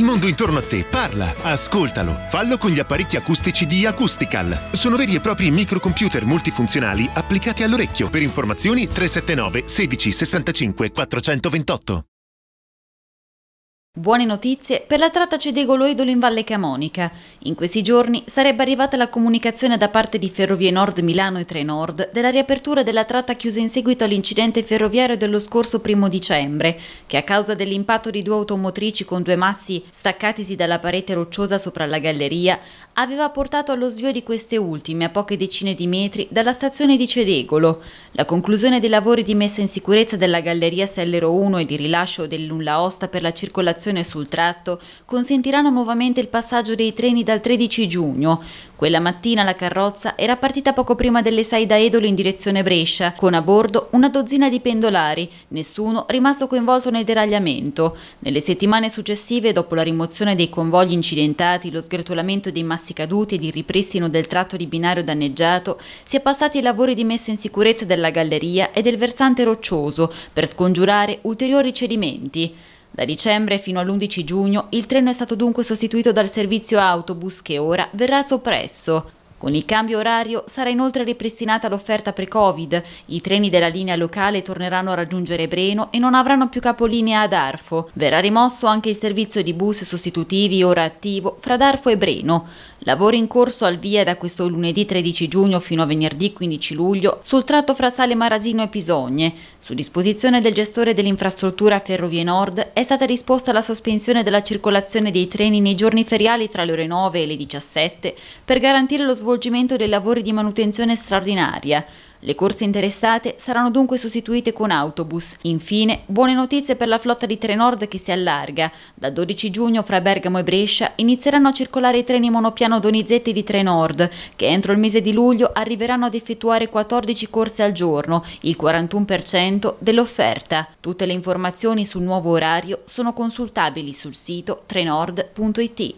Il mondo intorno a te parla, ascoltalo. Fallo con gli apparecchi acustici di Acoustical. Sono veri e propri microcomputer multifunzionali applicati all'orecchio. Per informazioni 379 16 65 428. Buone notizie per la tratta Cedegolo-Edolo in Valle Camonica. In questi giorni sarebbe arrivata la comunicazione da parte di Ferrovie Nord Milano e Trenord della riapertura della tratta chiusa in seguito all'incidente ferroviario dello scorso primo dicembre, che a causa dell'impatto di due automotrici con due massi staccatisi dalla parete rocciosa sopra la galleria, aveva portato allo svio di queste ultime a poche decine di metri dalla stazione di Cedegolo. La conclusione dei lavori di messa in sicurezza della galleria Sellero 1 e di rilascio del osta per la circolazione circolazione sul tratto consentiranno nuovamente il passaggio dei treni dal 13 giugno. Quella mattina la carrozza era partita poco prima delle 6 da Edolo in direzione Brescia, con a bordo una dozzina di pendolari, nessuno rimasto coinvolto nel deragliamento. Nelle settimane successive, dopo la rimozione dei convogli incidentati, lo sgretolamento dei massi caduti ed il ripristino del tratto di binario danneggiato, si è passati ai lavori di messa in sicurezza della galleria e del versante roccioso per scongiurare ulteriori cedimenti. Da dicembre fino all'11 giugno il treno è stato dunque sostituito dal servizio autobus che ora verrà soppresso. Con il cambio orario sarà inoltre ripristinata l'offerta pre-Covid, i treni della linea locale torneranno a raggiungere Breno e non avranno più capolinea ad Arfo. Verrà rimosso anche il servizio di bus sostitutivi ora attivo fra Darfo e Breno. Lavori in corso al via da questo lunedì 13 giugno fino a venerdì 15 luglio sul tratto fra Sale Marasino e Pisogne. Su disposizione del gestore dell'infrastruttura Ferrovie Nord è stata risposta la sospensione della circolazione dei treni nei giorni feriali tra le ore 9 e le 17 per garantire lo svolgimento dei lavori di manutenzione straordinaria. Le corse interessate saranno dunque sostituite con autobus. Infine, buone notizie per la flotta di Trenord che si allarga. Dal 12 giugno fra Bergamo e Brescia inizieranno a circolare i treni monopiano Donizetti di Trenord, che entro il mese di luglio arriveranno ad effettuare 14 corse al giorno, il 41% dell'offerta. Tutte le informazioni sul nuovo orario sono consultabili sul sito trenord.it.